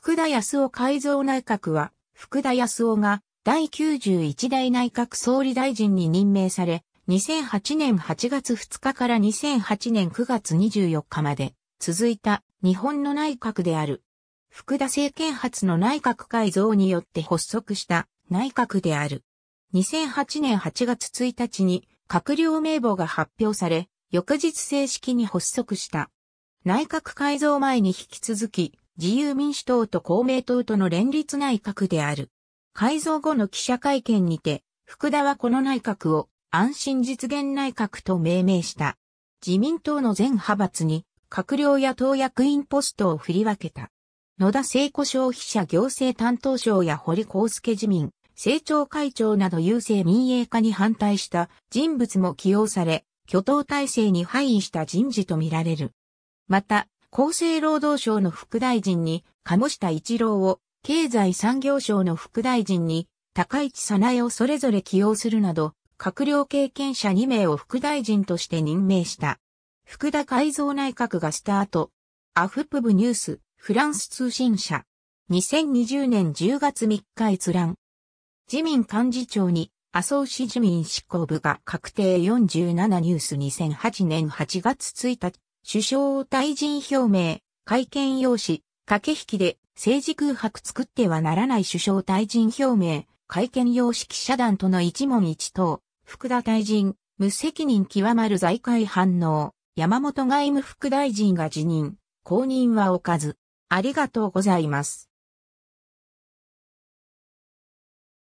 福田康夫改造内閣は、福田康夫が第91代内閣総理大臣に任命され、2008年8月2日から2008年9月24日まで続いた日本の内閣である。福田政権初の内閣改造によって発足した内閣である。2008年8月1日に閣僚名簿が発表され、翌日正式に発足した。内閣改造前に引き続き、自由民主党と公明党との連立内閣である。改造後の記者会見にて、福田はこの内閣を安心実現内閣と命名した。自民党の全派閥に閣僚や党役員ポストを振り分けた。野田聖子消費者行政担当省や堀康介自民、政調会長など郵政民営化に反対した人物も起用され、挙党体制に範囲した人事とみられる。また、厚生労働省の副大臣に、鴨下一郎を、経済産業省の副大臣に、高市早苗をそれぞれ起用するなど、閣僚経験者2名を副大臣として任命した。福田改造内閣がスタート。アフプブニュース、フランス通信社。2020年10月3日閲覧。自民幹事長に、麻生市自民執行部が確定47ニュース2008年8月1首相を退陣表明、会見用紙、駆け引きで政治空白作ってはならない首相退陣表明、会見用紙記者団との一問一答、福田退陣、無責任極まる財界反応、山本外務副大臣が辞任、公認は置かず、ありがとうございます。